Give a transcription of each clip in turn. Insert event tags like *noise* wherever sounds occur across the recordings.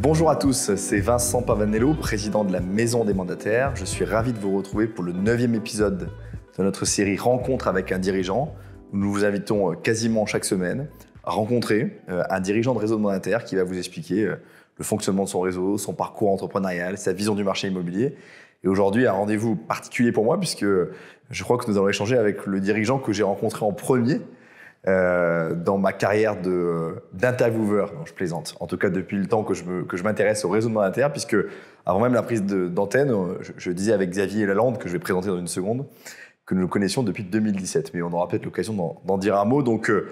Bonjour à tous, c'est Vincent Pavanello, président de la Maison des mandataires. Je suis ravi de vous retrouver pour le neuvième épisode de notre série Rencontre avec un dirigeant. Nous vous invitons euh, quasiment chaque semaine à rencontrer euh, un dirigeant de réseau de mandataires qui va vous expliquer euh, le fonctionnement de son réseau, son parcours entrepreneurial, sa vision du marché immobilier. Et aujourd'hui, un rendez-vous particulier pour moi puisque je crois que nous allons échanger avec le dirigeant que j'ai rencontré en premier euh, dans ma carrière de, d'intervieweur. Non, je plaisante. En tout cas, depuis le temps que je, que je m'intéresse au raisonnement interne, puisque avant même la prise de, d'antenne, euh, je, disais avec Xavier Lalande, que je vais présenter dans une seconde, que nous nous connaissions depuis 2017. Mais on aura peut-être l'occasion d'en, dire un mot. Donc, euh,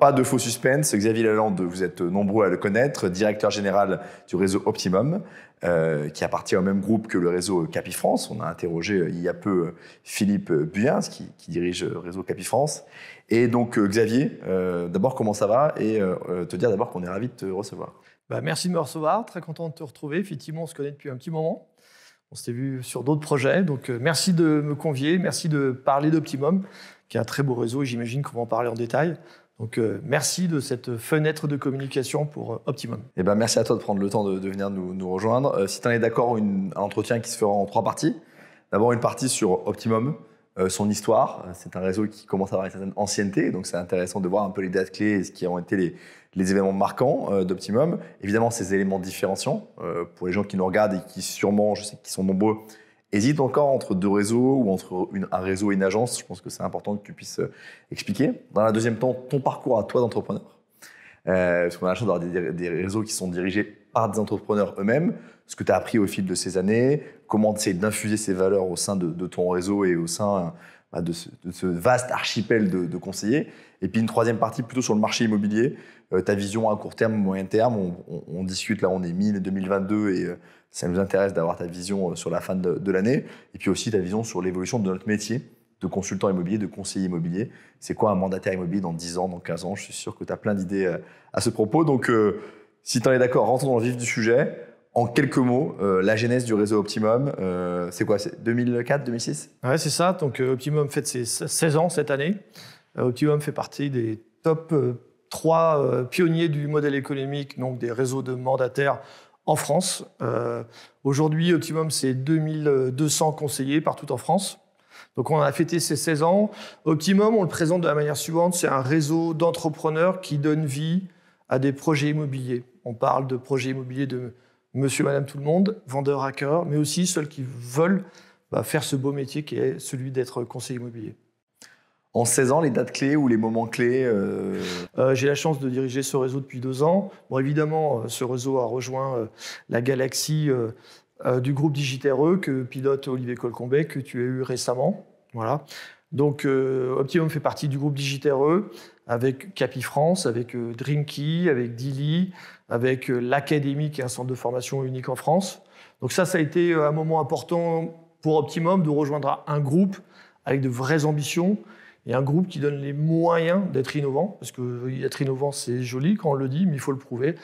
pas de faux suspense, Xavier Lalande, vous êtes nombreux à le connaître, directeur général du réseau Optimum, euh, qui appartient au même groupe que le réseau Capifrance. On a interrogé euh, il y a peu euh, Philippe Buyens, qui, dirige le réseau Capifrance. Et donc Xavier, d'abord comment ça va et te dire d'abord qu'on est ravi de te recevoir. Bah, merci de me recevoir, très content de te retrouver. Effectivement, on se connaît depuis un petit moment. On s'était vu sur d'autres projets, donc merci de me convier, merci de parler d'Optimum, qui est un très beau réseau, j'imagine qu'on va en parler en détail. Donc euh, merci de cette fenêtre de communication pour euh, Optimum. Eh ben, merci à toi de prendre le temps de, venir nous, rejoindre. Euh, si tu en es d'accord, un entretien qui se fera en trois parties. D'abord une partie sur Optimum, son histoire. C'est un réseau qui commence à avoir une certaine ancienneté, donc c'est intéressant de voir un peu les dates clés et ce qui ont été les, les événements marquants d'Optimum. Évidemment, ces éléments différenciants, pour les gens qui nous regardent et qui sûrement, je sais qu'ils sont nombreux, Hésite encore entre deux réseaux ou entre une, un réseau et une agence. Je pense que c'est important que tu puisses euh, expliquer. Dans la deuxième temps, ton parcours à toi d'entrepreneur. Euh, parce qu'on a la chance d'avoir des, réseaux qui sont dirigés par des entrepreneurs eux-mêmes. Ce que tu as appris au fil de ces années, comment essayer d'infuser ces valeurs au sein de, ton réseau et au sein euh, bah, de, ce, vaste archipel de, conseillers. Et puis une troisième partie plutôt sur le marché immobilier, ta vision à court terme, moyen terme. On, discute là, on est 1000 2022 et ça nous intéresse d'avoir ta vision euh, sur la fin de, l'année et puis aussi ta vision sur l'évolution de notre métier de consultant immobilier, de conseiller immobilier. C'est quoi un mandataire immobilier dans 10 ans, dans 15 ans Je suis sûr que tu as plein d'idées euh, à ce propos. Donc, euh, si tu en es d'accord, rentrons dans le vif du sujet. En quelques mots, la genèse du réseau Optimum, c'est quoi C'est 2004, 2006 Ouais, c'est ça. Donc, Optimum fait ses 16 ans cette année. Optimum fait partie des top 3 pionniers du modèle économique, donc des réseaux de mandataires en France. Euh, aujourd'hui, Optimum, c'est 2200 conseillers partout en France. Donc on a fêté ses 16 ans. Optimum, on le présente de la manière suivante, c'est un réseau d'entrepreneurs qui donne vie à des projets immobiliers. On parle de projets immobiliers de monsieur, madame, tout le monde, vendeurs, hackers, mais aussi ceux qui veulent bah, faire ce beau métier qui est celui d'être conseiller immobilier en 16 ans les dates clés ou les moments clés euh, euh, J'ai la chance de diriger ce réseau depuis deux ans. Bon, évidemment, euh, ce réseau a rejoint la galaxie du groupe Digitre e que pilote Olivier Colcombet, que tu as eu récemment. Voilà. Donc, Optimum fait partie du groupe Digitre e avec Capifrance, avec Drinky, avec Dili, avec l'Académie qui est un centre de formation unique en France. Donc ça, ça a été un moment important pour Optimum de rejoindre un groupe avec de vraies ambitions et un groupe qui donne les moyens d'être innovant, parce que être innovant, c'est joli quand on le dit, mais il faut le prouver.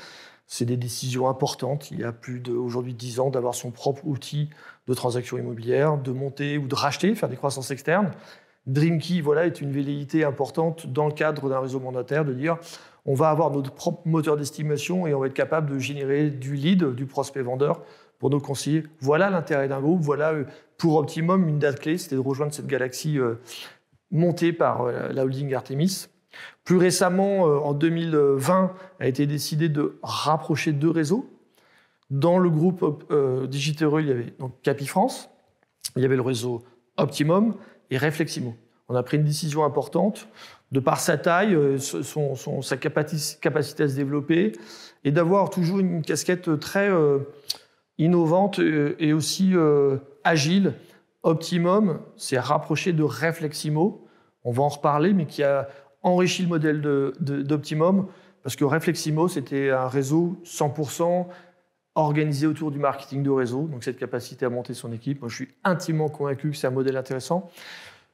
C'est des décisions importantes. Il y a plus d'aujourd'hui 10 ans d'avoir son propre outil de transaction immobilière, de monter ou de racheter, faire des croissances externes. DreamKey voilà, est une velléité importante dans le cadre d'un réseau mandataire de dire on va avoir notre propre moteur d'estimation et on va être capable de générer du lead, du prospect vendeur pour nos conseillers. Voilà l'intérêt d'un groupe, voilà euh, pour Optimum une date clé, c'était de rejoindre cette galaxie euh, montée par euh, la holding Artemis. Plus récemment, euh, en 2020, a été décidé de rapprocher deux réseaux. Dans le groupe euh, il y avait donc Capifrance, il y avait le réseau Optimum et Refleximo. On a pris une décision importante de par sa taille, euh, son, sa capacité à se développer et d'avoir toujours une casquette très innovante et aussi agile Optimum s'est rapproché de Refleximo, on va en reparler, mais qui a enrichi le modèle d'Optimum, parce que Refleximo, c'était un réseau 100% organisé autour du marketing de réseau, donc cette capacité à monter son équipe. Moi, je suis intimement convaincu que c'est un modèle intéressant.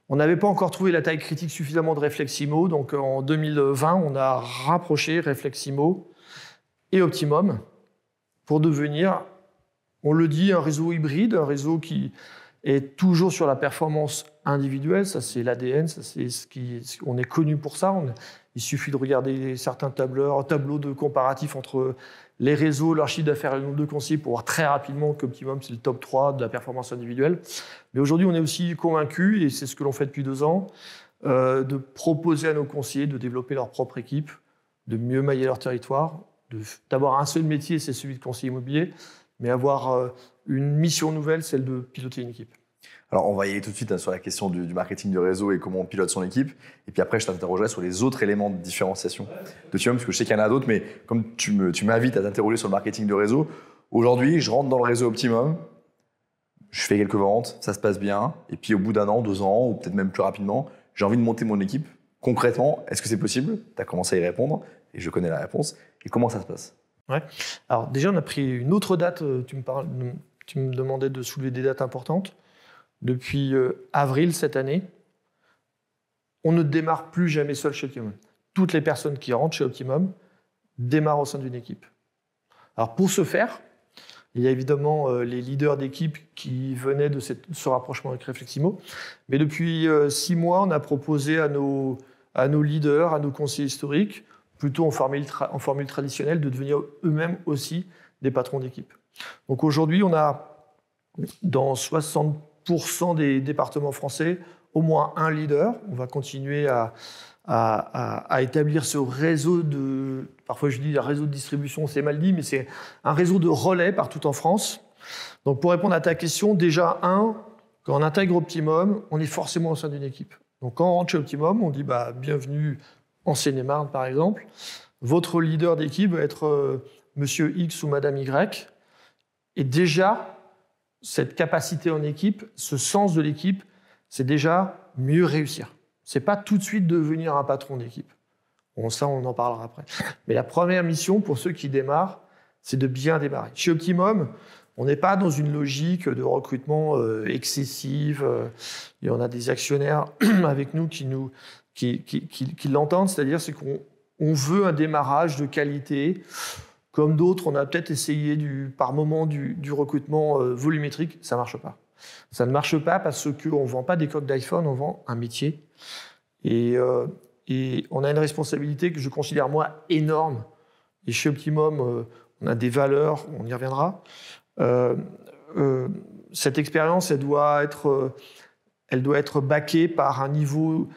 On n'avait pas encore trouvé la taille critique suffisamment de Refleximo, donc euh, en 2020, on a rapproché Refleximo et Optimum pour devenir, on le dit, un réseau hybride, un réseau qui, et toujours sur la performance individuelle, ça c'est l'ADN, ça c'est ce qui, on est connu pour ça. il suffit de regarder certains tableurs, tableaux de comparatifs entre les réseaux, leur chiffre d'affaires et le nombre de conseillers pour voir très rapidement qu'Optimum, c'est le top 3 de la performance individuelle. Mais aujourd'hui, on est aussi convaincu, et c'est ce que l'on fait depuis deux ans, euh, de proposer à nos conseillers de développer leur propre équipe, de mieux mailler leur territoire, d'avoir un seul métier, c'est celui de conseiller immobilier, mais avoir euh, une mission nouvelle, celle de piloter une équipe. Alors, on va y aller tout de suite hein, sur la question du, marketing de réseau et comment on pilote son équipe. Et puis après, je t'interrogerai sur les autres éléments de différenciation de Tium, parce que je sais qu'il y en a d'autres, mais comme tu m'invites tu à t'interroger sur le marketing de réseau, aujourd'hui, je rentre dans le réseau Optimum, je fais quelques ventes, ça se passe bien, et puis au bout d'un an, deux ans, ou peut-être même plus rapidement, j'ai envie de monter mon équipe. Concrètement, est-ce que c'est possible Tu as commencé à y répondre, et je connais la réponse. Et comment ça se passe alors déjà, on a pris une autre date. Euh, tu me, demandais de soulever des dates importantes. Depuis euh, avril cette année, on ne démarre plus jamais seul chez Optimum. Toutes les personnes qui rentrent chez Optimum démarrent au sein d'une équipe. Alors pour ce faire, il y a évidemment euh, les leaders d'équipe qui venaient de ce rapprochement avec Refleximo. Mais depuis six mois, on a proposé à nos, à nos leaders, à nos conseillers historiques, plutôt en formule, en formule traditionnelle, de devenir eux-mêmes aussi des patrons d'équipe. Donc aujourd'hui, on a dans 60% des départements français au moins un leader. On va continuer à, à, à, à, établir ce réseau de, parfois je dis un réseau de distribution, c'est mal dit, mais c'est un réseau de relais partout en France. Donc pour répondre à ta question, déjà un, quand on intègre Optimum, on est forcément au sein d'une équipe. Donc quand on rentre chez Optimum, on dit bah, bienvenue en Seine-et-Marne par exemple, votre leader d'équipe va être euh, monsieur X ou madame Y. Et déjà, cette capacité en équipe, ce sens de l'équipe, c'est déjà mieux réussir. C'est pas tout de suite devenir un patron d'équipe. Bon, ça, on en parlera après. Mais la première mission pour ceux qui démarrent, c'est de bien démarrer. Chez Optimum, on n'est pas dans une logique de recrutement euh, excessive. Et euh, on a des actionnaires *clears throat* avec nous qui nous qui, l'entendent, c'est-à-dire c'est qu'on veut un démarrage de qualité. Comme d'autres, on a peut-être essayé du, par moment du, recrutement euh, volumétrique, ça ne marche pas. Ça ne marche pas parce qu'on ne vend pas des coques d'iPhone, on vend un métier. Et, et, on a une responsabilité que je considère moi énorme. Et chez Optimum, on a des valeurs, on y reviendra. Euh, euh, cette expérience, elle doit être, euh, elle doit être baquée par un niveau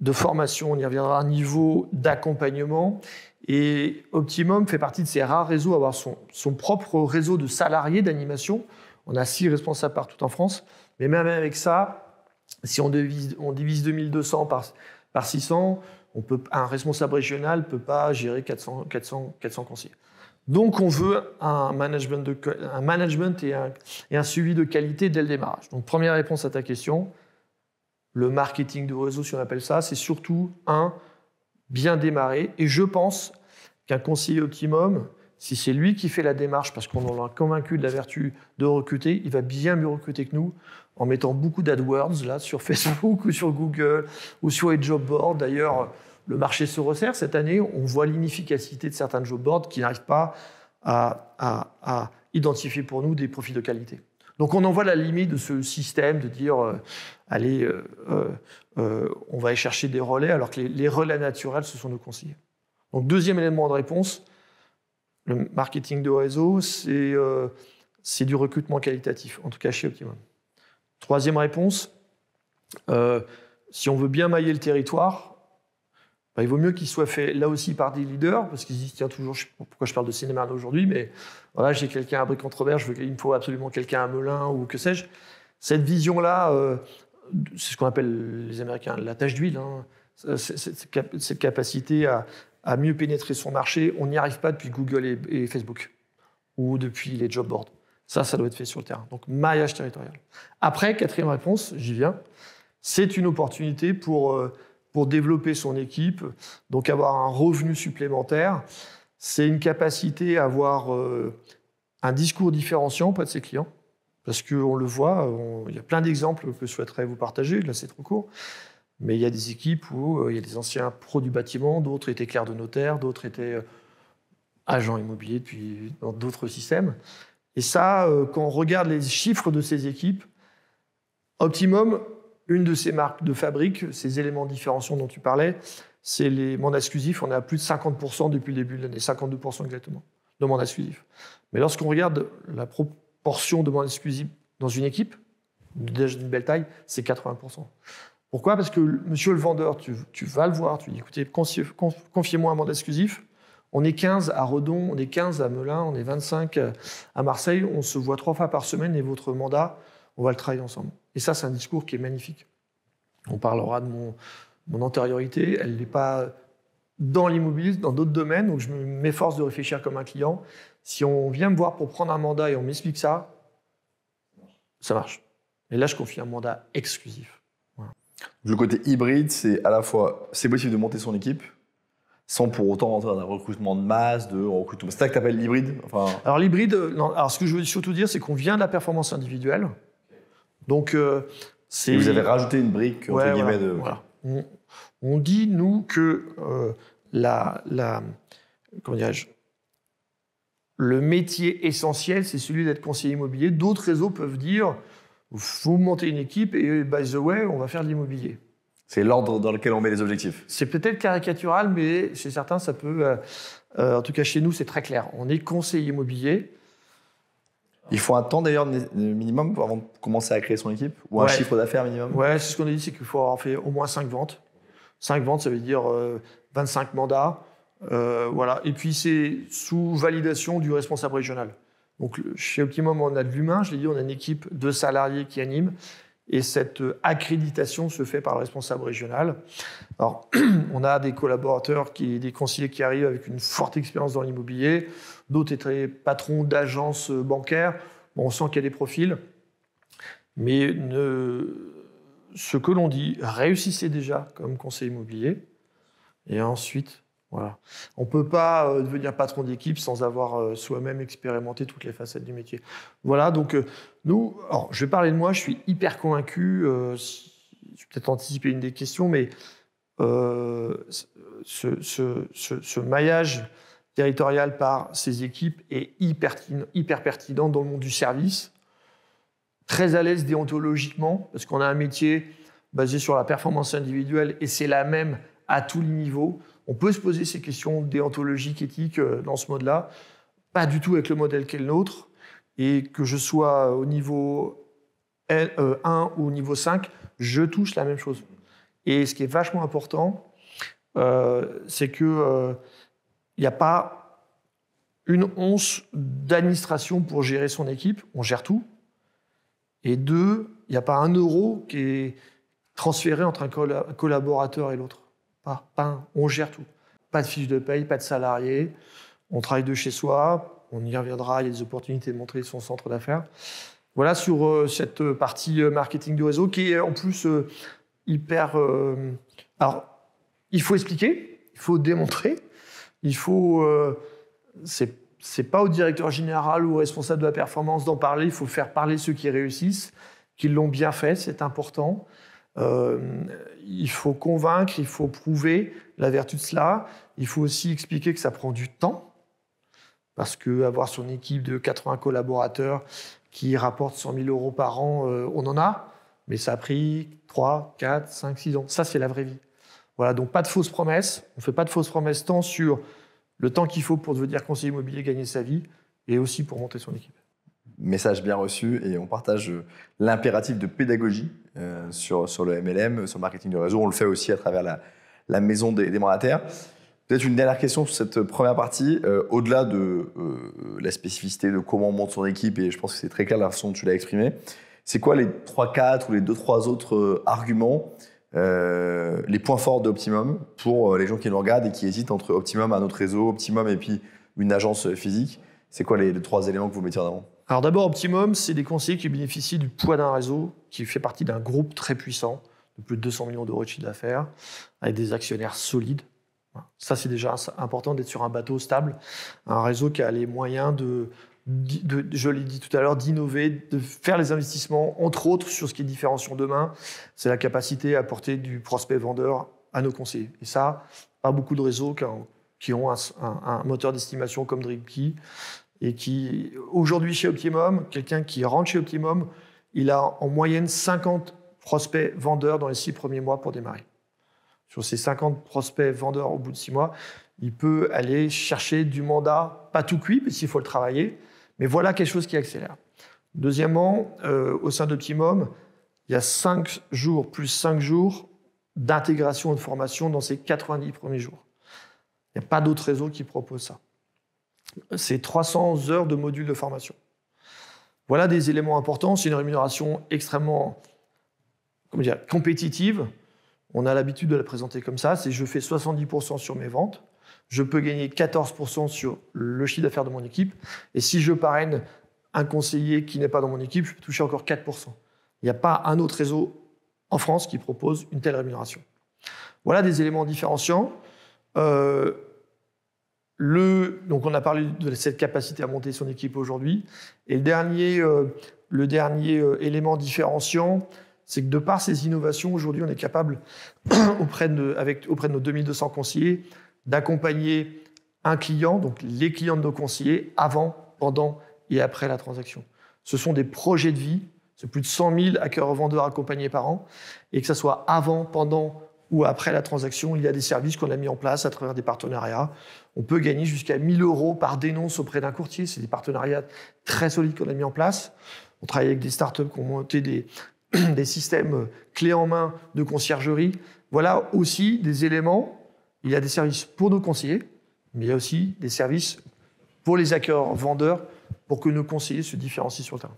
de formation, on y reviendra, un niveau d'accompagnement. Et Optimum fait partie de ces rares réseaux à avoir son, propre réseau de salariés d'animation. On a six responsables partout en France. Mais même avec ça, si on divise, on divise 2200 par, par 600, on peut, un responsable régional ne peut pas gérer 400, 400, 400 conseillers. Donc on veut un management, et, un, suivi de qualité dès le démarrage. Donc première réponse à ta question, le marketing de réseau, si on appelle ça, c'est surtout un bien démarrer. Et je pense qu'un conseiller optimum, si c'est lui qui fait la démarche parce qu'on l'a convaincu de la vertu de recruter, il va bien mieux recruter que nous en mettant beaucoup d'AdWords là sur *laughs* Facebook ou sur Google ou sur les job boards. D'ailleurs, le marché se resserre. Cette année, on voit l'inefficacité de certains job boards qui n'arrivent pas à, identifier pour nous des profits de qualité. Donc on en voit la limite de ce système de dire, euh, allez, euh, euh, on va aller chercher des relais, alors que les, relais naturels, ce sont nos conseillers. Donc deuxième élément de réponse, le marketing de réseau, c'est du recrutement qualitatif, en tout cas chez Optimum. Troisième réponse, si on veut bien mailler le territoire, il vaut mieux qu'il soit fait là aussi par des leaders, parce qu'ils disent, tiens, toujours, je sais pas pourquoi je parle de cinéma aujourd'hui, mais voilà, j'ai quelqu'un à bric je veux il me faut absolument quelqu'un à Melun ou que sais-je. Cette vision-là, euh, c'est ce qu'on appelle les Américains la tâche d'huile, hein. euh, cette capacité à, mieux pénétrer son marché, on n'y arrive pas depuis Google et, Facebook, ou depuis les job boards. Ça, ça doit être fait sur le terrain. Donc, maillage territorial. Après, quatrième réponse, j'y viens, c'est une opportunité pour... Euh, pour développer son équipe, donc avoir un revenu supplémentaire. C'est une capacité à avoir euh, un discours différenciant auprès de ses clients, parce qu'on le voit, il y a plein d'exemples que je souhaiterais vous partager, là c'est trop court, mais il y a des équipes où euh, il y a des anciens pros du bâtiment, d'autres étaient clercs de notaire, d'autres étaient euh, agents immobiliers puis dans d'autres systèmes. Et ça, quand on regarde les chiffres de ces équipes, optimum, une de ces marques de fabrique, ces éléments différenciants dont tu parlais, c'est les mandats exclusifs. On est à plus de 50% depuis le début de l'année, 52% exactement, de mandats exclusifs. Mais lorsqu'on regarde la proportion de mandats exclusifs dans une équipe, déjà d'une belle taille, c'est 80%. Pourquoi Parce que monsieur le vendeur, tu, tu, vas le voir, tu dis écoutez, confiez-moi un mandat exclusif. On est 15 à Redon, on est 15 à Melun, on est 25 à Marseille, on se voit trois fois par semaine et votre mandat, on va le travailler ensemble. Et ça, c'est un discours qui est magnifique. On parlera de mon, antériorité, elle n'est pas dans l'immobilier, dans d'autres domaines Donc, je m'efforce de réfléchir comme un client. Si on vient me voir pour prendre un mandat et on m'explique ça, ça marche. Et là, je confie un mandat exclusif. Voilà. Le côté hybride, c'est à la fois, c'est possible de monter son équipe sans pour autant rentrer dans un recrutement de masse, de recrutement. C'est ça que tu appelles l'hybride Alors l'hybride, ce que je veux surtout dire, c'est qu'on vient de la performance individuelle. Donc, euh, Vous avez rajouté une brique, entre guillemets, On, dit, nous, que euh, la, Le métier essentiel, c'est celui d'être conseiller immobilier. D'autres réseaux peuvent dire vous monter une équipe et, by the way, on va faire de l'immobilier. C'est l'ordre dans lequel on met les objectifs. C'est peut-être caricatural, mais chez certains, ça peut. Euh, en tout cas, chez nous, c'est très clair. On est conseiller immobilier il faut un temps d'ailleurs minimum avant de commencer à créer son équipe ou un chiffre d'affaires minimum Ouais, c'est ce qu'on a dit, c'est qu'il faut avoir fait au moins 5 ventes. 5 ventes, ça veut dire 25 euh, mandats. Euh, voilà. Et puis c'est sous validation du responsable régional. Donc chez Optimum, on a de l'humain, je l'ai dit, on a une équipe de salariés qui anime. Et cette accréditation se fait par le responsable régional. Alors, *clears throat* on a des collaborateurs, qui, des conseillers qui arrivent avec une forte expérience dans l'immobilier, d'autres étaient patrons d'agences bancaires. Bon, on sent qu'il y a des profils, mais ne... ce que l'on dit, réussissez déjà comme conseiller immobilier, et ensuite, voilà. On ne peut pas euh, devenir patron d'équipe sans avoir euh, soi-même expérimenté toutes les facettes du métier. Voilà, donc euh, nous, alors, je vais parler de moi, je suis hyper convaincu. Euh, je vais peut-être anticiper une des questions, mais euh, ce, maillage territorial par ces équipes est hyper, hyper pertinent dans le monde du service. Très à l'aise déontologiquement, parce qu'on a un métier basé sur la performance individuelle et c'est la même à tous les niveaux. On peut se poser ces questions déontologiques, éthiques euh, dans ce mode-là. Pas du tout avec le modèle qu'est le nôtre et que je sois au niveau 1 euh, ou au niveau 5, je touche la même chose. Et ce qui est vachement important, euh, c'est qu'il euh, n'y a pas une once d'administration pour gérer son équipe, on gère tout. Et deux, il n'y a pas un euro qui est transféré entre un collaborateur et l'autre. Pas, pas un, on gère tout. Pas de fiche de paye, pas de salarié, on travaille de chez soi, on y reviendra, il y a des opportunités de montrer son centre d'affaires. Voilà sur euh, cette euh, partie euh, marketing du réseau qui est en plus hyper... alors, il faut expliquer, il faut démontrer, il faut... c'est c'est pas au directeur général ou au responsable de la performance d'en parler, il faut faire parler ceux qui réussissent, qui l'ont bien fait, c'est important. il faut convaincre, il faut prouver la vertu de cela. Il faut aussi expliquer que ça prend du temps parce que avoir son équipe de 80 collaborateurs qui rapporte 100 000 euros par an, euh, on en a, mais ça a pris 3, 4, 5, 6 ans. Ça, c'est la vraie vie. Voilà, donc pas de fausses promesses. On ne fait pas de fausses promesses tant sur le temps qu'il faut pour devenir conseiller immobilier, gagner sa vie, et aussi pour monter son équipe. Message bien reçu, et on partage euh, l'impératif de pédagogie euh, sur, sur le MLM, sur le marketing de réseau. On le fait aussi à travers la, maison des, des mandataires. Peut-être une dernière question sur cette première partie. Euh, au-delà de euh, la spécificité de comment on monte son équipe, et je pense que c'est très clair la façon dont tu l'as exprimé, c'est quoi les 3-4 ou les 2-3 autres euh, arguments, les points forts d'Optimum pour les gens qui nous regardent et qui hésitent entre Optimum un autre réseau, Optimum et puis une agence physique C'est quoi les, 3 trois éléments que vous mettez en avant Alors d'abord, Optimum, c'est des conseillers qui bénéficient du poids d'un réseau qui fait partie d'un groupe très puissant de plus de 200 millions d'euros de chiffre d'affaires, avec des actionnaires solides ça, c'est déjà important d'être sur un bateau stable, un réseau qui a les moyens de, je l'ai dit tout à l'heure, d'innover, de faire les investissements, entre autres sur ce qui est différenciant demain, c'est la capacité à porter du prospect vendeur à nos conseillers. Et ça, pas beaucoup de réseaux qui ont, un, moteur d'estimation comme DreamKey et qui, aujourd'hui chez Optimum, quelqu'un qui rentre chez Optimum, il a en moyenne 50 prospects vendeurs dans les six premiers mois pour démarrer sur ses 50 prospects vendeurs au bout de 6 mois, il peut aller chercher du mandat, pas tout cuit, parce qu'il faut le travailler, mais voilà quelque chose qui accélère. Deuxièmement, euh, au sein d'Optimum, il y a 5 jours plus 5 jours d'intégration et de formation dans ces 90 premiers jours. Il n'y a pas d'autre réseau qui propose ça. C'est 300 heures de modules de formation. Voilà des éléments importants. C'est une rémunération extrêmement compétitive. On a l'habitude de la présenter comme ça, c'est je fais 70% sur mes ventes, je peux gagner 14% sur le chiffre d'affaires de mon équipe, et si je parraine un conseiller qui n'est pas dans mon équipe, je peux toucher encore 4%. Il n'y a pas un autre réseau en France qui propose une telle rémunération. Voilà des éléments différenciants. Euh, le, donc on a parlé de cette capacité à monter son équipe aujourd'hui. Et le dernier, euh, le dernier euh, élément différenciant, c'est que de par ces innovations, aujourd'hui, on est capable, *clears throat* auprès de, avec, auprès de nos 2200 conseillers, d'accompagner un client, donc les clients de nos conseillers, avant, pendant et après la transaction. Ce sont des projets de vie, c'est plus de 100 000 hackers vendeurs accompagnés par an, et que ce soit avant, pendant ou après la transaction, il y a des services qu'on a mis en place à travers des partenariats. On peut gagner jusqu'à 1000 euros par dénonce auprès d'un courtier. C'est des partenariats très solides qu'on a mis en place. On travaille avec des startups qui ont monté des, *clears throat* des systèmes clés en main de conciergerie. Voilà aussi des éléments. Il y a des services pour nos conseillers, mais il y a aussi des services pour les accords vendeurs pour que nos conseillers se différencient sur le terrain.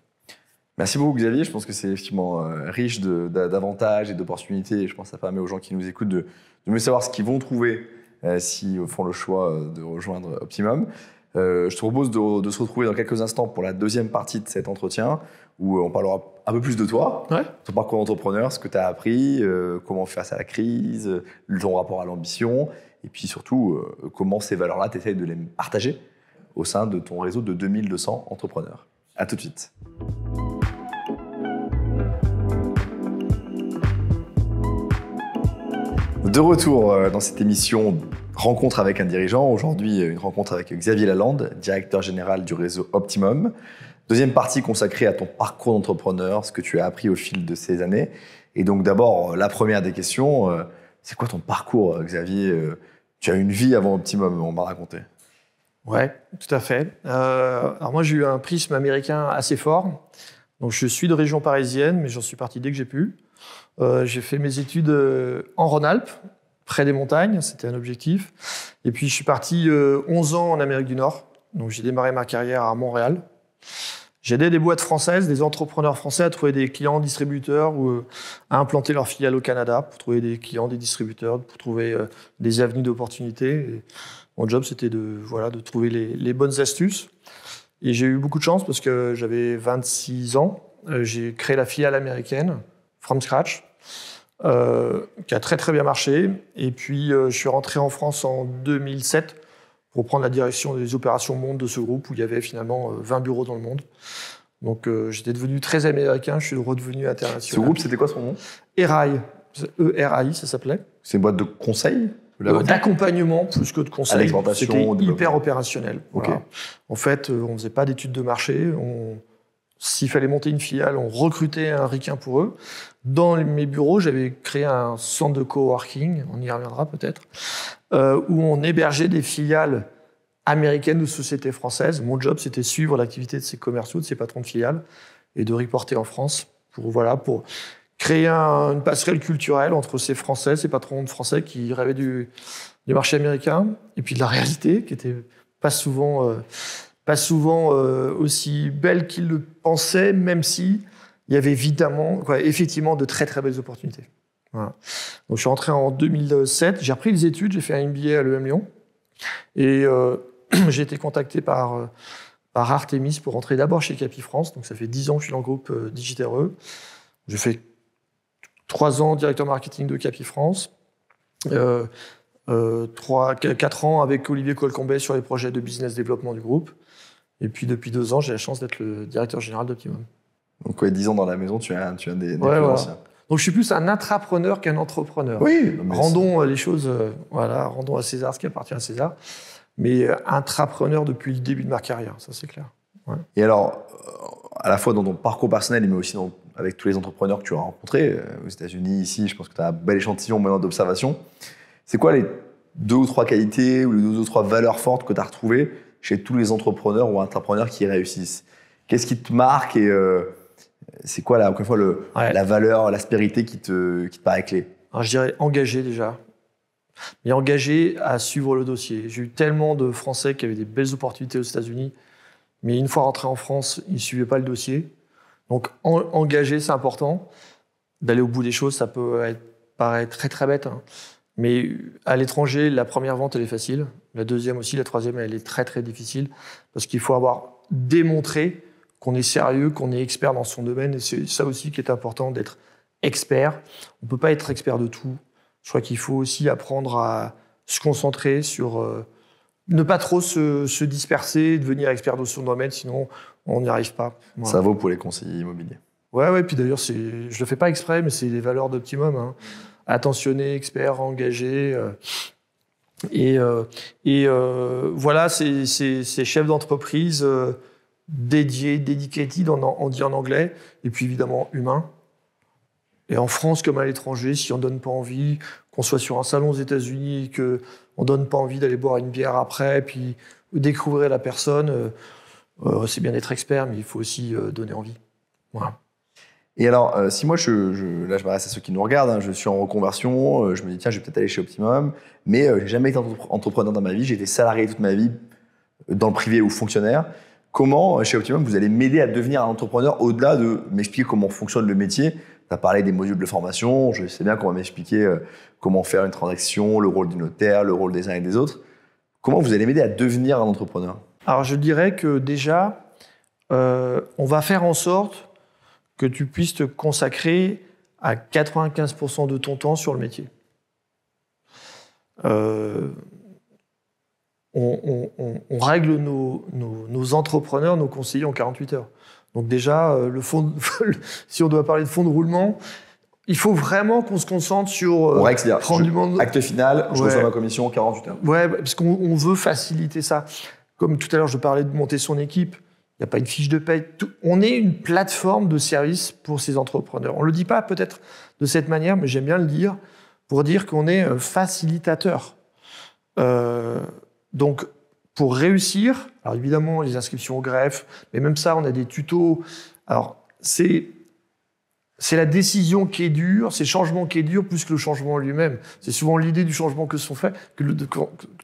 Merci beaucoup Xavier, je pense que c'est effectivement euh, riche d'avantages et d'opportunités je pense que ça permet aux gens qui nous écoutent de, mieux savoir ce qu'ils vont trouver si euh, s'ils font le choix euh, de rejoindre Optimum. je te propose de, se retrouver dans quelques instants pour la deuxième partie de cet entretien où euh, on parlera un peu plus de toi, ton parcours d'entrepreneur, ce que tu as appris, euh, comment faire face à la crise, euh, ton rapport à l'ambition, et puis surtout comment ces valeurs-là, tu de les partager au sein de ton réseau de 2200 entrepreneurs. À tout de suite. De retour dans cette émission Rencontre avec un dirigeant. Aujourd'hui, une rencontre avec Xavier Lalande, directeur général du réseau Optimum. Deuxième partie consacrée à ton parcours d'entrepreneur, ce que tu as appris au fil de ces années. Et donc d'abord, euh, la première des questions, euh, c'est quoi ton parcours, euh, Xavier Tu as une vie avant Optimum, on m'a raconté. Ouais, tout à fait. alors moi, j'ai eu un prisme américain assez fort. Donc je suis de région parisienne, mais j'en suis parti dès que j'ai pu. j'ai fait mes études en Rhône-Alpes, près des montagnes, c'était un objectif. Et puis je suis parti 11 ans en Amérique du Nord. Donc j'ai démarré ma carrière à Montréal. J'aidais des boîtes françaises, des entrepreneurs français à trouver des clients distributeurs ou euh, à implanter leur filiale au Canada pour trouver des clients, des distributeurs, pour trouver euh, des avenues d'opportunités. Mon job, c'était de, voilà, de trouver les, bonnes astuces. Et j'ai eu beaucoup de chance parce que j'avais 26 ans. Euh, j'ai créé la filiale américaine, from scratch, qui a très très bien marché. Et puis, je suis rentré en France en 2007 reprendre prendre la direction des opérations monde de ce groupe où il y avait finalement 20 euh, bureaux dans le monde. Donc euh, j'étais devenu très américain, je suis redevenu international. Ce groupe, c'était quoi son nom ERAI, e, e ça s'appelait. C'est une boîte de conseil euh, D'accompagnement plus que de conseil. C'était hyper opérationnel. En fait, on ne faisait pas d'études de marché. S'il fallait monter une filiale, on recrutait un requin pour eux dans mes bureaux, j'avais créé un centre de coworking, on y reviendra peut-être, euh, où on hébergeait des filiales américaines de sociétés françaises. Mon job, c'était suivre l'activité de ces commerciaux, de ces patrons de filiales, et de reporter en France pour, voilà, pour créer une passerelle culturelle entre ces Français, ces patrons de Français qui rêvaient du, marché américain, et puis de la réalité, qui était pas souvent, euh, pas souvent euh, aussi belle qu'ils le pensaient, même si il y avait évidemment, quoi, effectivement, de très très belles opportunités. Donc je suis rentré en 2007, j'ai repris les études, j'ai fait un MBA à l'EM Lyon, et euh, *clears throat* j'ai été contacté par, euh, par Artemis pour rentrer d'abord chez Capi France, donc ça fait 10 ans que je suis dans le groupe euh, Digitere. J'ai fait 3 ans directeur marketing de Capi France. Euh, 4 ans avec Olivier Colcombet sur les projets de business développement du groupe. Et puis depuis deux ans, j'ai la chance d'être le directeur général d'Optimum. Donc, ouais, 10 ans dans la maison, tu as, des, anciens. Hein. Donc je suis plus un intrapreneur qu'un entrepreneur. Oui. Rendons euh, les choses, euh, voilà, rendons à César ce qui appartient à César, mais euh, intrapreneur depuis le début de ma carrière, ça c'est clair. Et alors, à la fois dans ton parcours personnel, mais aussi avec tous les entrepreneurs que tu as rencontrés aux États-Unis, ici, je pense que tu as un bel échantillon maintenant d'observation. C'est quoi les deux ou trois qualités ou les deux ou trois valeurs fortes que tu as retrouvées chez tous les entrepreneurs ou entrepreneurs qui réussissent Qu'est-ce qui te marque et c'est quoi, là, encore une fois, la valeur, l'aspérité qui te, qui paraît clé Je dirais engagé déjà. Mais engagé à suivre le dossier. J'ai eu tellement de Français qui avaient des belles opportunités aux États-Unis, mais une fois rentré en France, ils ne suivaient pas le dossier. Donc, engager, engagé, c'est important. D'aller au bout des choses, ça peut paraître très très bête. Hein. Mais à l'étranger, la première vente, elle est facile. La deuxième aussi, la troisième, elle est très très difficile parce qu'il faut avoir démontré qu'on est sérieux, qu'on est expert dans son domaine. Et c'est ça aussi qui est important d'être expert. On ne peut pas être expert de tout. Je crois qu'il faut aussi apprendre à se concentrer sur euh, ne pas trop se, disperser, devenir expert dans son domaine, sinon on n'y arrive pas. Ça vaut pour les conseillers immobiliers. Ouais, ouais. Puis d'ailleurs, je ne le fais pas exprès, mais c'est les valeurs d'Optimum. Hein. Attentionné, expert, engagé. Euh, et, euh, voilà, ces chefs d'entreprise dédié, dedicated, on, dit en anglais, et puis évidemment humain. Et en France comme à l'étranger, si on ne donne pas envie, qu'on soit sur un salon aux États-Unis, que on ne donne pas envie d'aller boire une bière après, puis découvrir la personne, euh, euh, c'est bien d'être expert, mais il faut aussi euh, donner envie. Et alors, si moi, je, je, là, je m'adresse à ceux qui nous regardent, hein, je suis en reconversion, je me dis, tiens, je vais peut-être aller chez Optimum, mais j'ai jamais été entrepreneur dans ma vie, j'ai été salarié toute ma vie, dans le privé ou fonctionnaire comment, euh, chez Optimum, vous allez m'aider à devenir un entrepreneur au-delà de m'expliquer comment fonctionne le métier. Tu as parlé des modules de formation, je sais bien qu'on va m'expliquer euh, comment faire une transaction, le rôle du notaire, le rôle des uns et des autres. Comment vous allez m'aider à devenir un entrepreneur Alors je dirais que déjà, euh, on va faire en sorte que tu puisses te consacrer à 95% de ton temps sur le métier. Euh, on, règle nos, entrepreneurs, nos conseillers en 48 heures. Donc déjà, euh, le fond, *laughs* si on doit parler de fonds de roulement, il faut vraiment qu'on se concentre sur euh, On règle, du monde. Acte final, je reçois ma commission en 48 heures. Ouais, parce qu'on veut faciliter ça. Comme tout à l'heure, je parlais de monter son équipe. Il n'y a pas une fiche de paie. on est une plateforme de service pour ces entrepreneurs. On ne le dit pas peut-être de cette manière, mais j'aime bien le dire pour dire qu'on est euh, facilitateur. Donc, pour réussir, alors évidemment, les inscriptions au greffe, mais même ça, on a des tutos. Alors, c'est c'est la décision qui est dure, c'est le changement qui est dur plus que le changement lui-même. C'est souvent l'idée du changement que, sont fait, que, le,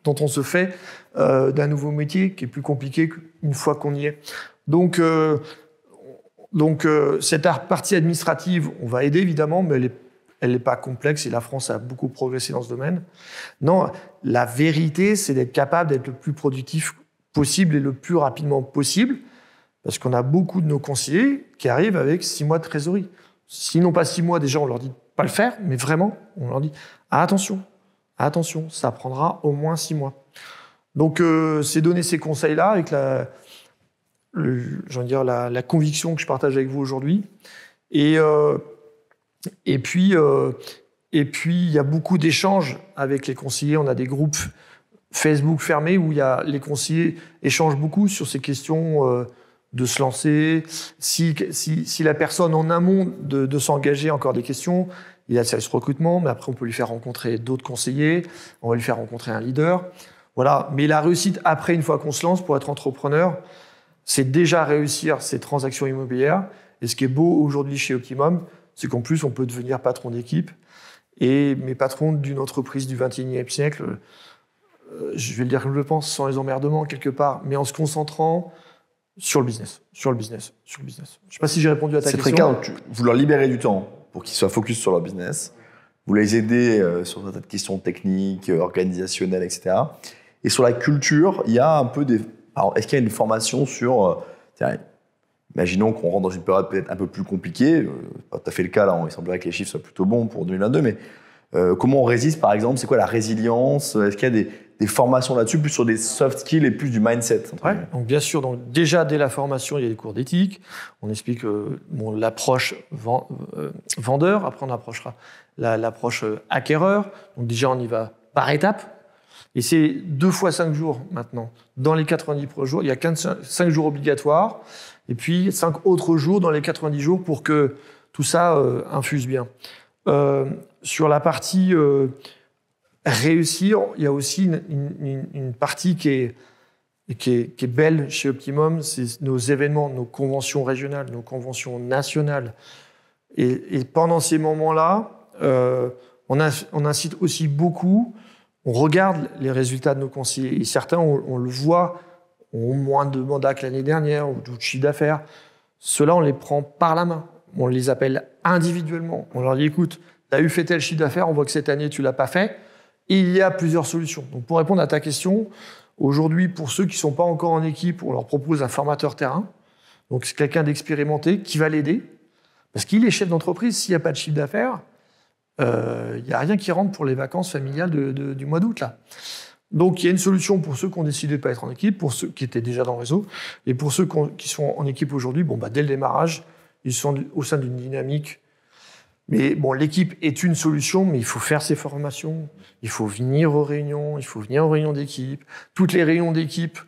on se fait euh, d'un nouveau métier qui est plus compliqué qu'une fois qu'on y est. Donc, euh, donc euh, cette partie administrative, on va aider évidemment, mais elle elle n'est pas complexe et la France a beaucoup progressé dans ce domaine. Non, la vérité, c'est d'être capable d'être le plus productif possible et le plus rapidement possible, parce qu'on a beaucoup de nos conseillers qui arrivent avec six mois de trésorerie. Sinon, pas six mois, déjà, on leur dit pas le faire, mais vraiment, on leur dit ah, attention, attention, ça prendra au moins six mois. Donc, euh, c'est donner ces conseils-là avec la, dire, la, conviction que je partage avec vous aujourd'hui. Et euh, et puis, euh, et puis, il y a beaucoup d'échanges avec les conseillers. On a des groupes Facebook fermés où il y a, les conseillers échangent beaucoup sur ces questions euh, de se lancer. Si, si, si, la personne en amont de, s'engager encore des questions, il y a le service recrutement, mais après, on peut lui faire rencontrer d'autres conseillers. On va lui faire rencontrer un leader. Voilà. Mais la réussite après, une fois qu'on se lance pour être entrepreneur, c'est déjà réussir ces transactions immobilières. Et ce qui est beau aujourd'hui chez Optimum, c'est qu'en plus, on peut devenir patron d'équipe. Et mes patrons d'une entreprise du 21e siècle, euh, je vais le dire comme je le pense, sans les emmerdements quelque part, mais en se concentrant sur le business, sur le business, sur le business. Je ne sais pas si j'ai répondu à ta question. C'est très clair. vous leur libérez du temps pour qu'ils soient focus sur leur business. Vous les aidez euh, sur certaines questions techniques, euh, organisationnelles, etc. Et sur la culture, il y a un peu des. Alors, est-ce qu'il y a une formation sur Imaginons qu'on rentre dans une période peut-être un peu plus compliquée. Euh, pas tout à fait le cas là, il semblerait que les chiffres soient plutôt bons pour 2022, mais euh, comment on résiste par exemple C'est quoi la résilience Est-ce qu'il y a des, formations là-dessus, plus sur des soft skills et plus du mindset ouais, Donc bien sûr, donc déjà dès la formation, il y a des cours d'éthique. On explique euh, l'approche vendeur, après on approchera l'approche acquéreur. Donc déjà on y va par étapes. Et c'est deux fois cinq jours maintenant. Dans les 90 jours, il y a cinq jours obligatoires et puis cinq autres jours dans les 90 jours pour que tout ça euh, infuse bien. Euh, sur la partie euh, réussir, il y a aussi une, partie qui est, qui est, belle chez Optimum, c'est nos événements, nos conventions régionales, nos conventions nationales. Et, pendant ces moments-là, on, incite aussi beaucoup, on regarde les résultats de nos conseillers. Et certains, on le voit ont moins de mandats que l'année dernière ou de chiffre d'affaires. Ceux-là, on les prend par la main. On les appelle individuellement. On leur dit, écoute, tu as eu fait tel chiffre d'affaires, on voit que cette année, tu l'as pas fait. Il y a plusieurs solutions. Donc, pour répondre à ta question, aujourd'hui, pour ceux qui sont pas encore en équipe, on leur propose un formateur terrain. Donc, c'est quelqu'un d'expérimenté qui va l'aider. Parce qu'il est chef d'entreprise, s'il n'y a pas de chiffre d'affaires, euh, il n'y a rien qui rentre pour les vacances familiales du mois d'août, là. Donc il y a une solution pour ceux qui ont décidé de ne pas être en équipe, pour ceux qui étaient déjà dans le réseau, et pour ceux qui sont en équipe aujourd'hui, bon, bah, dès le démarrage, ils sont au sein d'une dynamique. Mais bon, l'équipe est une solution, mais il faut faire ses formations, il faut venir aux réunions, il faut venir aux réunions d'équipe, toutes les réunions d'équipe.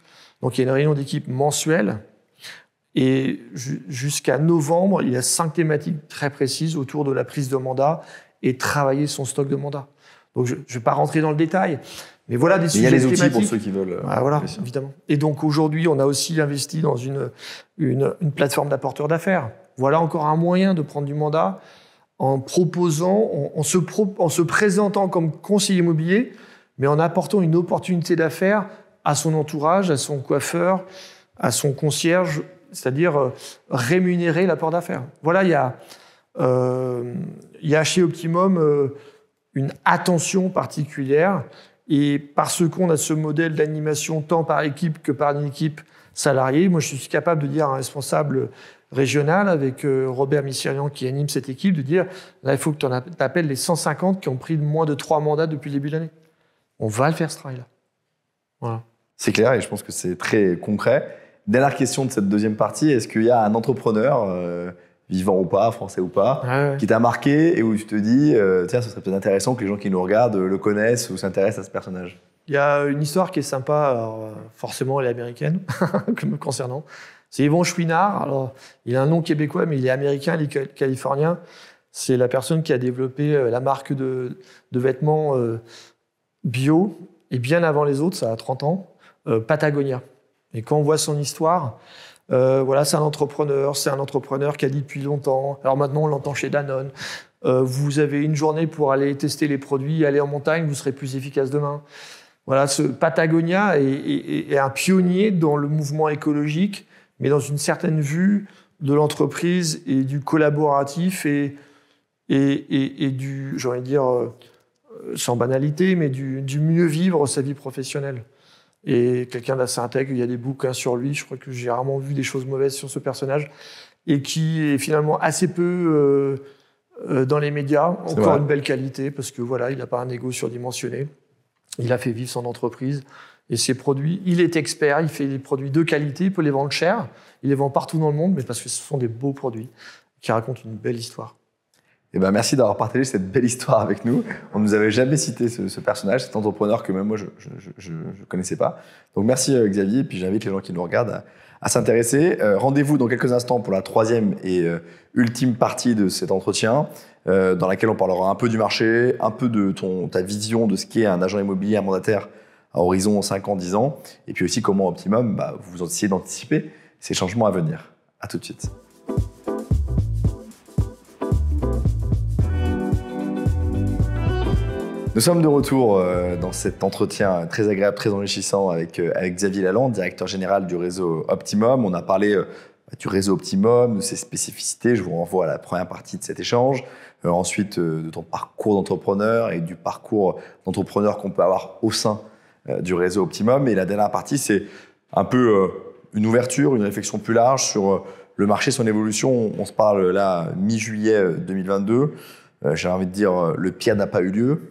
Donc il y a une réunion d'équipe mensuelle, et jusqu'à novembre, il y a cinq thématiques très précises autour de la prise de mandat et travailler son stock de mandat. Donc je ne vais pas rentrer dans le détail, mais voilà des sujets. Il y a les outils pour ceux qui veulent. Euh, ah, voilà, évidemment. Et donc aujourd'hui, on a aussi investi dans une, une, plateforme d'apporteurs d'affaires. Voilà encore un moyen de prendre du mandat en proposant, en, se, en se présentant comme conseiller immobilier, mais en apportant une opportunité d'affaires à son entourage, à son coiffeur, à son concierge, c'est-à-dire euh, rémunérer l'apport d'affaires. Voilà, il y, a, euh, il y a chez Optimum une attention particulière et parce qu'on a ce modèle d'animation tant par équipe que par une équipe salariée, moi je suis capable de dire à un responsable régional avec euh, Robert Missirian qui anime cette équipe, de dire là il faut que tu appelles les 150 qui ont pris moins de trois mandats depuis le début de l'année. On va le faire ce travail-là. Voilà. C'est clair et je pense que c'est très concret. Dernière question de cette deuxième partie, est-ce qu'il y a un entrepreneur euh, vivant ou pas, français ou pas, ah qui t'a marqué et où tu te dis, euh, tiens, ce serait peut-être intéressant que les gens qui nous regardent euh, le connaissent ou s'intéressent à ce personnage Il y a une histoire qui est sympa, euh, forcément elle est américaine, *laughs* concernant. C'est Yvon Chouinard, alors il a un nom québécois, mais il est américain, il est californien. C'est la personne qui a développé la marque de, vêtements bio, et bien avant les autres, ça a 30 ans, Patagonia. Et quand on voit son histoire, euh, voilà, c'est un entrepreneur, c'est un entrepreneur qui a dit depuis longtemps. Alors maintenant, on l'entend chez Danone. Euh, vous avez une journée pour aller tester les produits, aller en montagne, vous serez plus efficace demain. Voilà, ce Patagonia est, un pionnier dans le mouvement écologique, mais dans une certaine vue de l'entreprise et du collaboratif et, du, j'ai envie de dire, euh, sans banalité, mais du mieux vivre sa vie professionnelle et quelqu'un d'assez intègre. Il y a des bouquins sur lui. Je crois que j'ai rarement vu des choses mauvaises sur ce personnage et qui est finalement assez peu euh, euh, dans les médias. Encore une belle qualité parce que voilà, il n'a pas un ego surdimensionné. Il a fait vivre son entreprise et ses produits. Il est expert. Il fait des produits de qualité. Il peut les vendre cher. Il les vend partout dans le monde, mais parce que ce sont des beaux produits qui racontent une belle histoire. Eh ben, merci d'avoir partagé cette belle histoire avec nous. On ne nous avait jamais cité ce, ce personnage, cet entrepreneur que même moi, je ne connaissais pas. Donc merci euh, Xavier, et puis j'invite les gens qui nous regardent à, s'intéresser. Euh, rendez-vous dans quelques instants pour la troisième et euh, ultime partie de cet entretien, dans laquelle on parlera un peu du marché, un peu de ton, ta vision de ce qu'est un agent immobilier, un mandataire à horizon 5 ans, 10 ans, et puis aussi comment optimum, bah, vous essayez d'anticiper ces changements à venir. À tout de suite. Nous sommes de retour euh, dans cet entretien très agréable, très enrichissant avec, euh, avec Xavier Lalande, directeur général du réseau Optimum. On a parlé euh, bah, du réseau Optimum, de ses spécificités. Je vous renvoie à la première partie de cet échange. ensuite, de ton parcours d'entrepreneur et du parcours d'entrepreneur qu'on peut avoir au sein du réseau Optimum. Et la dernière partie, c'est un peu une ouverture, une réflexion plus large sur le marché, son évolution. On, on se parle là mi-juillet 2022. J'ai envie de dire, le pire n'a pas eu lieu.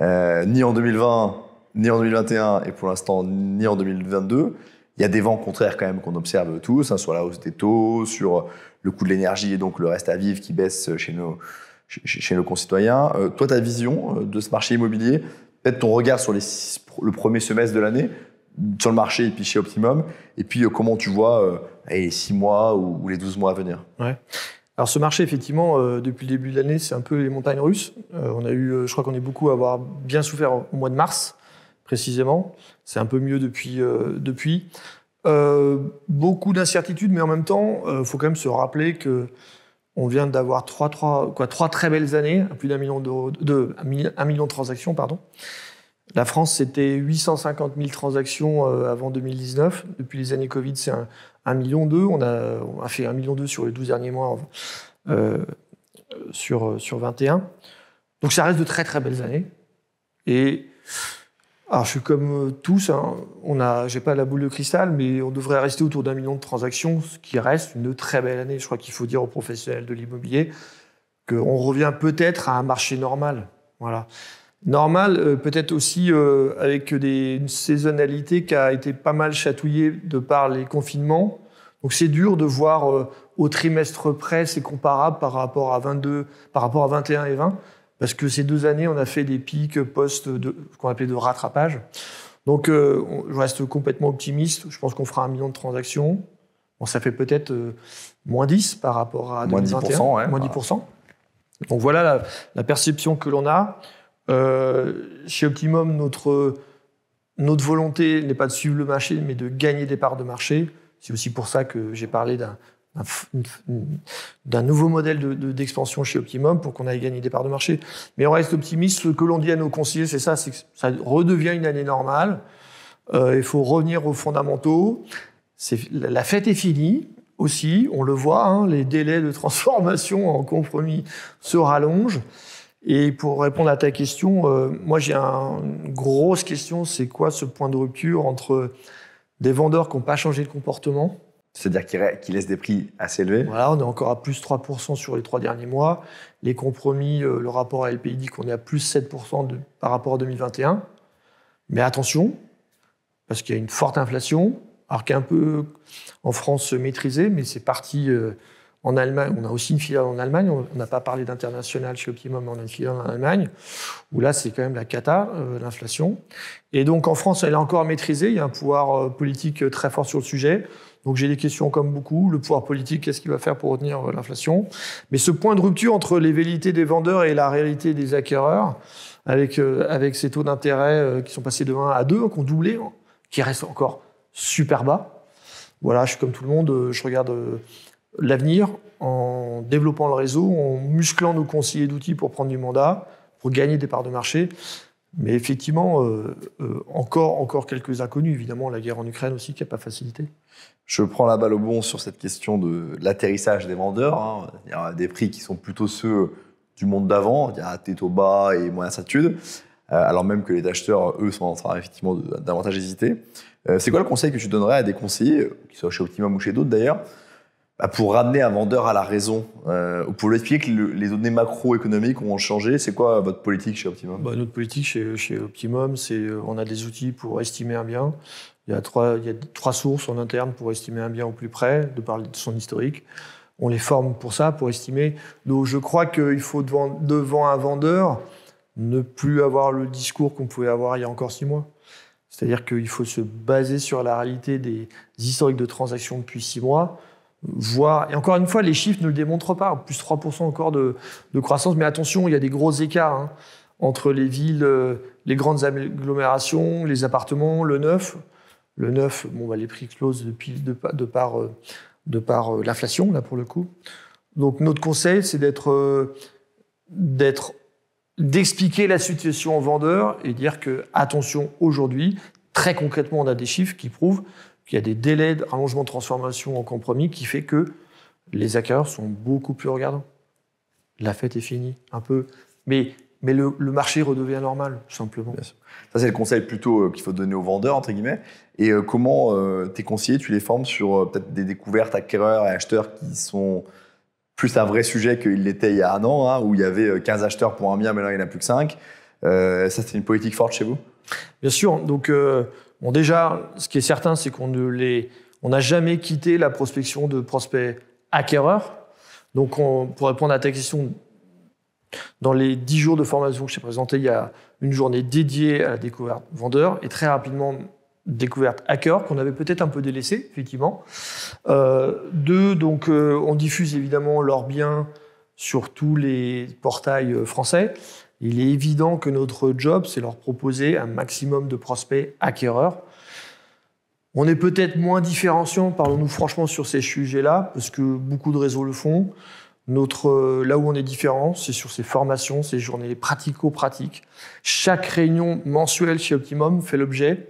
Euh, ni en 2020, ni en 2021, et pour l'instant, ni en 2022. Il y a des vents contraires quand même qu'on observe tous, hein, sur la hausse des taux, sur le coût de l'énergie et donc le reste à vivre qui baisse chez nos, chez, nos concitoyens. Euh, toi, ta vision euh, de ce marché immobilier, peut-être ton regard sur les le premier semestre de l'année, sur le marché et puis chez Optimum, et puis comment tu vois les 6 mois ou, les 12 mois à venir. Ouais. Alors ce marché, effectivement, euh, depuis le début de l'année, c'est un peu les montagnes russes. Euh, on a eu, euh, je crois qu'on est beaucoup à avoir bien souffert au mois de mars, précisément. C'est un peu mieux depuis. depuis. beaucoup d'incertitudes, mais en même temps, il faut quand même se rappeler que on vient d'avoir trois, trois, quoi, trois très belles années, plus d'un million, de, de, million de transactions. Pardon. La France, c'était 850 000 transactions euh, avant 2019. Depuis les années Covid, c'est 1,2 million. On a, on a fait 1,2 million sur les 12 derniers mois euh, sur, sur 21. Donc ça reste de très très belles années. Et alors je suis comme euh, tous, je hein. on a, pas la boule de cristal, mais on devrait rester autour d'un million de transactions, ce qui reste une très belle année. Je crois qu'il faut dire aux professionnels de l'immobilier qu'on revient peut-être à un marché normal. Voilà normal, euh, peut-être aussi euh, avec des, une saisonnalité qui a été pas mal chatouillée de par les confinements. Donc c'est dur de voir euh, au trimestre près, c'est comparable par rapport à 22, par rapport à 21 et 20, parce que ces deux années, on a fait des pics post de qu'on appelait de rattrapage. Donc je reste complètement optimiste. Je pense qu'on fera un million de transactions. Bon, ça fait peut-être moins 10 par rapport à 2021. Moins 10%. moins 10%. Donc voilà la, la perception que l'on a. Euh, chez Optimum, notre, volonté n'est pas de suivre le marché, mais de gagner des parts de marché. C'est aussi pour ça que j'ai parlé d'un nouveau modèle d'expansion chez Optimum pour qu'on aille gagner des parts de marché. Mais on reste optimiste. Ce que l'on dit à nos conseillers, c'est ça, c'est que ça redevient une année normale. Euh, il faut revenir aux fondamentaux. La fête est finie aussi, on le voit, hein, les délais de transformation en compromis se rallongent. Et pour répondre à ta question, euh, moi j'ai un, une grosse question, c'est quoi ce point de rupture entre des vendeurs qui n'ont pas changé de comportement C'est-à-dire qui, laissent des prix assez élevés Voilà, on est encore à plus 3% sur les trois derniers mois. Les compromis, euh, le rapport à LPI dit qu'on est à plus 7% par rapport à 2021. Mais attention, parce qu'il y a une forte inflation, alors qu'un peu en France maîtrisée, mais c'est parti... Euh, en Allemagne, on a aussi une filiale en Allemagne, on n'a pas parlé d'international chez Optimum, mais on a une filiale en Allemagne, où là c'est quand même la cata, euh, l'inflation. Et donc en France, elle est encore maîtrisée, il y a un pouvoir euh, politique euh, très fort sur le sujet. Donc j'ai des questions comme beaucoup, le pouvoir politique, qu'est-ce qu'il va faire pour retenir l'inflation Mais ce point de rupture entre les vérités des vendeurs et la réalité des acquéreurs, avec, avec ces taux d'intérêt qui sont passés de 1 à 2, qui ont doublé, hein, qui restent encore super bas. Voilà, je suis comme tout le monde, je regarde l'avenir en développant le réseau, en musclant nos conseillers d'outils pour prendre du mandat, pour gagner des parts de marché. Mais effectivement, euh, euh, encore, encore quelques inconnus. Évidemment, la guerre en Ukraine aussi qui n'a pas facilité. Je prends la balle au bon sur cette question de l'atterrissage des vendeurs. Hein. Il y a des prix qui sont plutôt ceux du monde d'avant, il y a tête au bas et moins saturés. Euh, alors même que les acheteurs, eux, sont en train effectivement davantage hésiter. c'est quoi le conseil que tu donnerais à des conseillers, qui soient chez Optimum ou chez d'autres d'ailleurs, bah, pour ramener un vendeur à la raison, euh, pour lui expliquer que les données macroéconomiques ont changé, c'est quoi votre politique chez Optimum bah, Notre politique chez, Optimum, c'est euh, on a des outils pour estimer un bien. Il y, a trois, sources en interne pour estimer un bien au plus près, de de son historique. On les forme pour ça, pour estimer. Donc je crois qu'il faut devant, devant un vendeur ne plus avoir le discours qu'on pouvait avoir il y a encore six mois. C'est-à-dire qu'il faut se baser sur la réalité des historiques de transactions depuis six mois Voir, et encore une fois, les chiffres ne le démontrent pas, plus 3% encore de, croissance, mais attention, il y a des gros écarts hein, entre les villes, euh, les grandes agglomérations, les appartements, le neuf. Le neuf, bon, bah, les prix closent de, de, par, euh, de par euh, l'inflation, là pour le coup. Donc notre conseil, c'est d'être, d'être, d'expliquer la situation aux vendeurs et dire que attention aujourd'hui, très concrètement, on a des chiffres qui prouvent qu'il y a des délais de de transformation en compromis qui fait que les acquéreurs sont beaucoup plus regardants. La fête est finie, un peu. Mais, mais le, marché redevient normal, tout simplement. Ça, c'est le conseil plutôt euh, qu'il faut donner aux vendeurs, entre guillemets. Et euh, comment euh, tes conseillers, tu les formes sur peut-être des découvertes acquéreurs et acheteurs qui sont plus un vrai sujet qu'ils l'étaient il y a un an, hein, où il y avait 15 acheteurs pour un bien, mais là, il n'y en a plus que 5. ça, c'est une politique forte chez vous Bien sûr. Donc, déjà, ce qui est certain, c'est qu'on ne les, n'a jamais quitté la prospection de prospects acquéreurs. Donc, on, pour répondre à ta question, dans les 10 jours de formation que j'ai présenté, il y a une journée dédiée à la découverte vendeur et très rapidement découverte hacker qu'on avait peut-être un peu délaissé effectivement. Euh, deux, donc euh, on diffuse évidemment leurs biens sur tous les portails euh, français. Il est évident que notre job, c'est leur proposer un maximum de prospects acquéreurs. On est peut-être moins différenciant, parlons-nous franchement sur ces sujets-là, parce que beaucoup de réseaux le font. Notre, euh, là où on est différent, c'est sur ces formations, ces journées pratico-pratiques. Chaque réunion mensuelle chez Optimum fait l'objet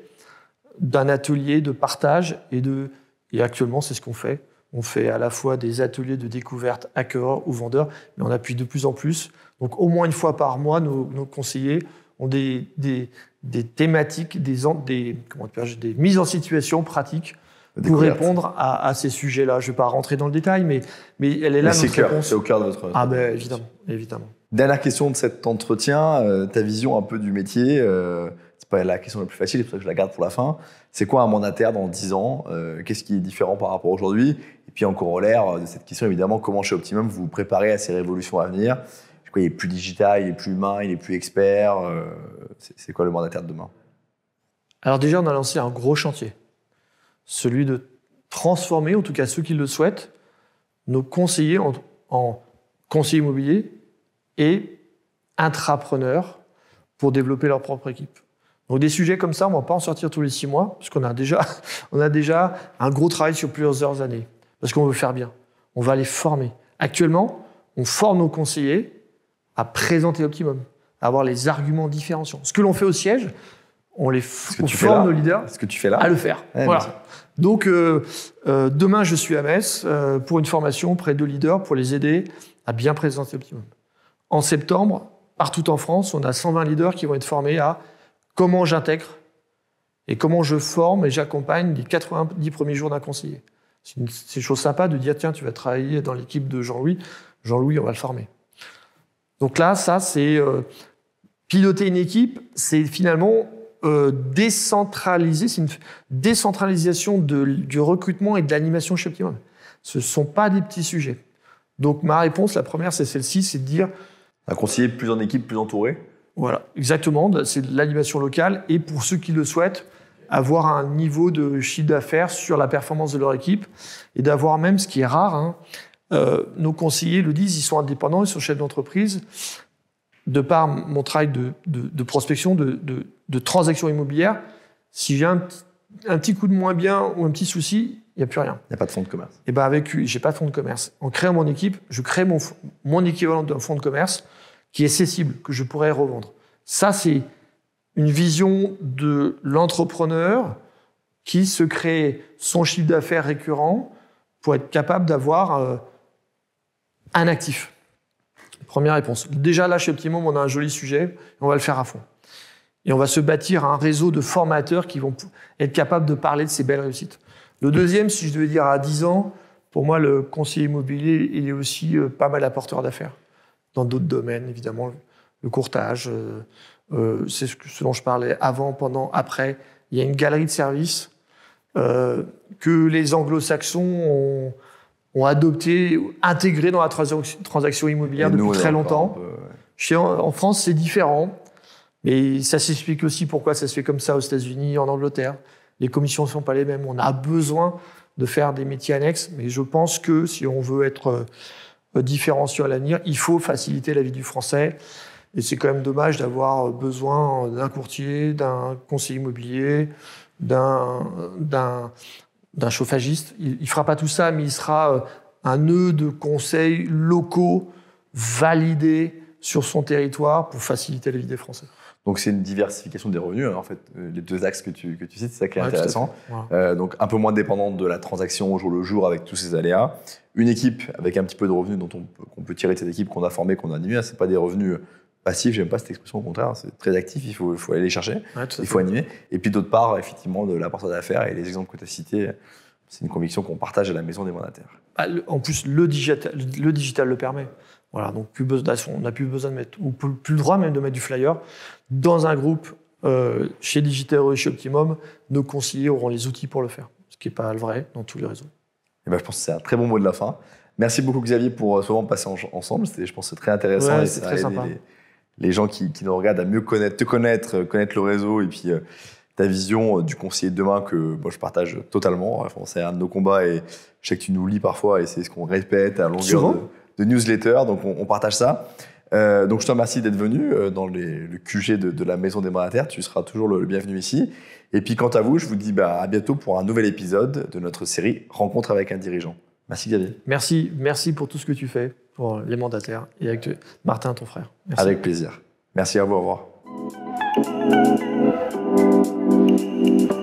d'un atelier de partage et de. Et actuellement, c'est ce qu'on fait. On fait à la fois des ateliers de découverte coeur ou vendeur, mais on appuie de plus en plus. Donc au moins une fois par mois, nos, conseillers ont des, des, thématiques, des, des, des mises en situation pratiques pour répondre à, ces sujets-là. Je ne vais pas rentrer dans le détail, mais, mais elle est là, notre C'est au cœur de notre... Ah ben évidemment, évidemment. la question de cet entretien, euh, ta vision un peu du métier, euh, la question la plus facile, c'est pour ça que je la garde pour la fin. C'est quoi un mandataire dans 10 ans euh, Qu'est-ce qui est différent par rapport à aujourd'hui Et puis en corollaire euh, de cette question, évidemment, comment chez Optimum vous vous préparez à ces révolutions à venir Il est plus digital, il est plus humain, il est plus expert. Euh, c'est quoi le mandataire de demain Alors déjà, on a lancé un gros chantier. Celui de transformer, en tout cas ceux qui le souhaitent, nos conseillers en, en conseillers immobiliers et intrapreneurs pour développer leur propre équipe. Donc des sujets comme ça, on ne va pas en sortir tous les six mois, parce qu'on a déjà, *laughs* on a déjà un gros travail sur plusieurs années, parce qu'on veut faire bien. On va les former. Actuellement, on forme nos conseillers à présenter Optimum, à avoir les arguments différenciants. Ce que l'on fait au siège, on les forme nos leaders ce que tu fais là à le faire. voilà. Donc euh, euh, demain, je suis à Metz euh, pour une formation auprès de leaders pour les aider à bien présenter Optimum. En septembre, partout en France, on a 120 leaders qui vont être formés à comment j'intègre et comment je forme et j'accompagne les 90 premiers jours d'un conseiller. C'est une, chose sympa de dire, tiens, tu vas travailler dans l'équipe de Jean-Louis, Jean-Louis, on va le former. Donc là, ça, c'est euh, piloter une équipe, c'est finalement euh, décentraliser, c'est une décentralisation du recrutement et de l'animation chez Optimum. Ce ne sont pas des petits sujets. Donc ma réponse, la première, c'est celle-ci, c'est de dire... Un conseiller plus en équipe, plus entouré voilà, exactement, c'est de l'animation locale et pour ceux qui le souhaitent, avoir un niveau de chiffre d'affaires sur la performance de leur équipe et d'avoir même, ce qui est rare, hein, euh, nos conseillers le disent, ils sont indépendants, ils sont chefs d'entreprise. De par mon travail de, prospection, de, de, transaction immobilière, si j'ai un, petit coup de moins bien ou un petit souci, il n'y a plus rien. Il n'y a pas de fonds de commerce. Et eh ben avec, j'ai pas de fonds de commerce. En créant mon équipe, je crée mon équivalent d'un fonds de commerce qui est cessible, que je pourrais revendre. Ça, c'est une vision de l'entrepreneur qui se crée son chiffre d'affaires récurrent pour être capable d'avoir euh, un actif. Première réponse. Déjà là, chez Optimum, on a un joli sujet, on va le faire à fond. Et on va se bâtir un réseau de formateurs qui vont être capables de parler de ces belles réussites. Le deuxième, si je devais dire à 10 ans, pour moi, le conseiller immobilier, il est aussi euh, pas mal apporteur d'affaires dans d'autres domaines, évidemment, le courtage. Euh, euh, c'est ce, dont je parlais avant, pendant, après. Il y a une galerie de services euh, que les anglo-saxons ont, ont, adopté, intégré dans la transaction immobilière depuis très longtemps. en France, c'est différent. Mais ça s'explique aussi pourquoi ça se fait comme ça aux États-Unis, en Angleterre. Les commissions ne sont pas les mêmes. On a besoin de faire des métiers annexes, mais je pense que si on veut être euh, différenciant à l'avenir. Il faut faciliter la vie du Français. Et c'est quand même dommage d'avoir euh, besoin d'un courtier, d'un conseiller immobilier, d'un chauffagiste. Il ne fera pas tout ça, mais il sera euh, un nœud de conseils locaux validés sur son territoire pour faciliter la vie des Français. Donc c'est une diversification des revenus. Hein, en fait, euh, les deux axes que tu, que tu cites, c'est ça qui est intéressant. Euh, donc un peu moins dépendante de la transaction au jour le jour avec tous ces aléas. Une équipe avec un petit peu de revenus dont on, qu'on peut tirer de cette équipe qu'on a formée, qu'on a animée. Hein, Ce n'est pas des revenus passifs, j'aime pas cette expression au contraire, c'est très actif, il faut, faut aller les chercher, il faut animer. Et puis d'autre part, effectivement, de la de d'affaires et les exemples que tu as cités c'est une conviction qu'on partage à la maison des mandataires. Bah, en plus, le digital le, digital le permet. Voilà, donc on n'a plus besoin de mettre, ou plus, le droit même de mettre du flyer dans un groupe euh, chez Digital et chez Optimum. Nos conseillers auront les outils pour le faire, ce qui n'est pas le vrai dans tous les réseaux. Et eh ben, je pense que c'est un très bon mot de la fin. Merci beaucoup Xavier pour euh, ce moment passé ensemble. C'était, je pense, très intéressant. très sympa. Les, gens qui, nous regardent à mieux connaître, te connaître, euh, connaître le réseau et puis. ta vision du conseiller de demain que je partage totalement. c'est un de nos combats et je sais que tu nous lis parfois et c'est ce qu'on répète à longueur de de newsletter, donc on, partage ça. Euh, donc je te remercie d'être venu euh, dans le QG de, la Maison des Mandataires. Tu seras toujours le, bienvenu ici. Et puis quant à vous, je vous dis bah, à bientôt pour un nouvel épisode de notre série Rencontre avec un dirigeant. Merci Gabriel. Merci, merci pour tout ce que tu fais pour les mandataires et avec Martin, ton frère. Avec plaisir. Merci à vous. Au revoir.